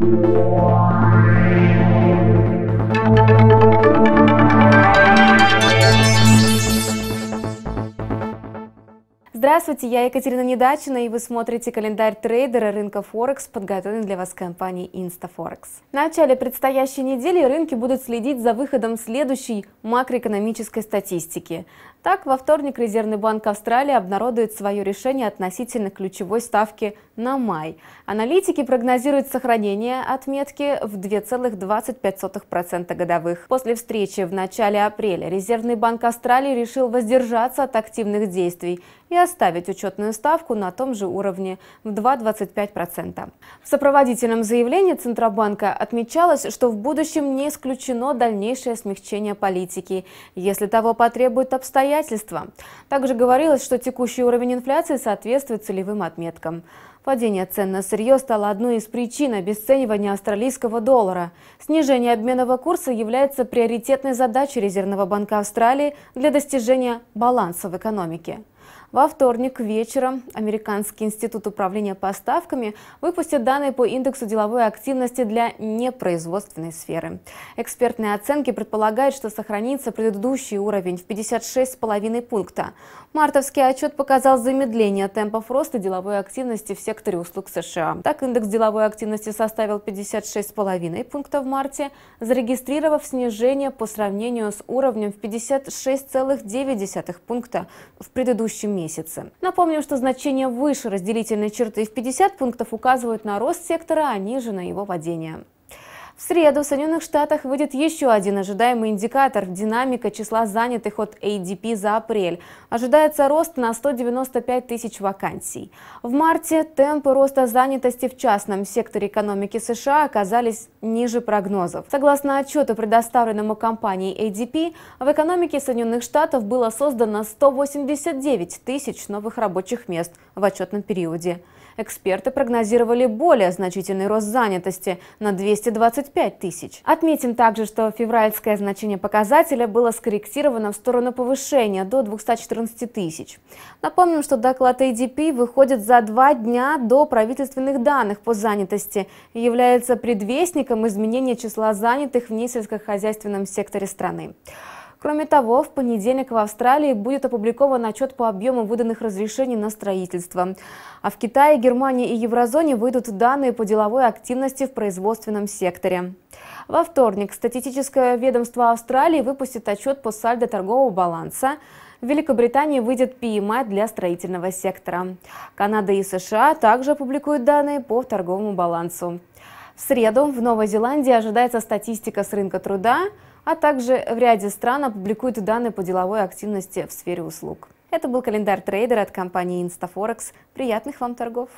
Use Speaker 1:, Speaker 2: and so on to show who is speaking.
Speaker 1: Música Здравствуйте, я Екатерина Недачина, и вы смотрите календарь трейдера рынка Форекс, подготовленный для вас компанией InstaForex. В начале предстоящей недели рынки будут следить за выходом следующей макроэкономической статистики. Так, во вторник Резервный банк Австралии обнародует свое решение относительно ключевой ставки на май. Аналитики прогнозируют сохранение отметки в 2,25% годовых. После встречи в начале апреля Резервный банк Австралии решил воздержаться от активных действий и оставить учетную ставку на том же уровне в 2,25%. В сопроводительном заявлении Центробанка отмечалось, что в будущем не исключено дальнейшее смягчение политики, если того потребуют обстоятельства. Также говорилось, что текущий уровень инфляции соответствует целевым отметкам. Падение цен на сырье стало одной из причин обесценивания австралийского доллара. Снижение обменного курса является приоритетной задачей Резервного банка Австралии для достижения баланса в экономике. Во вторник вечером Американский институт управления поставками выпустит данные по индексу деловой активности для непроизводственной сферы. Экспертные оценки предполагают, что сохранится предыдущий уровень в 56,5 пункта. Мартовский отчет показал замедление темпов роста деловой активности в секторе услуг США. Так, индекс деловой активности составил 56,5 пункта в марте, зарегистрировав снижение по сравнению с уровнем в 56,9 пункта в предыдущем месяце месяце. Напомним, что значения выше разделительной черты в 50 пунктов указывают на рост сектора, а ниже на его падение. В среду в Соединенных Штатах выйдет еще один ожидаемый индикатор – динамика числа занятых от ADP за апрель. Ожидается рост на 195 тысяч вакансий. В марте темпы роста занятости в частном секторе экономики США оказались ниже прогнозов. Согласно отчету, предоставленному компанией ADP, в экономике Соединенных Штатов было создано 189 тысяч новых рабочих мест в отчетном периоде. Эксперты прогнозировали более значительный рост занятости на 225 тысяч. Отметим также, что февральское значение показателя было скорректировано в сторону повышения до 214 тысяч. Напомним, что доклад ADP выходит за два дня до правительственных данных по занятости и является предвестником изменения числа занятых в несельскохозяйственном секторе страны. Кроме того, в понедельник в Австралии будет опубликован отчет по объему выданных разрешений на строительство. А в Китае, Германии и Еврозоне выйдут данные по деловой активности в производственном секторе. Во вторник статистическое ведомство Австралии выпустит отчет по сальдо торгового баланса. В Великобритании выйдет PMI для строительного сектора. Канада и США также опубликуют данные по торговому балансу. В среду в Новой Зеландии ожидается статистика с рынка труда, а также в ряде стран опубликуют данные по деловой активности в сфере услуг. Это был календарь трейдера от компании InstaForex. Приятных вам торгов!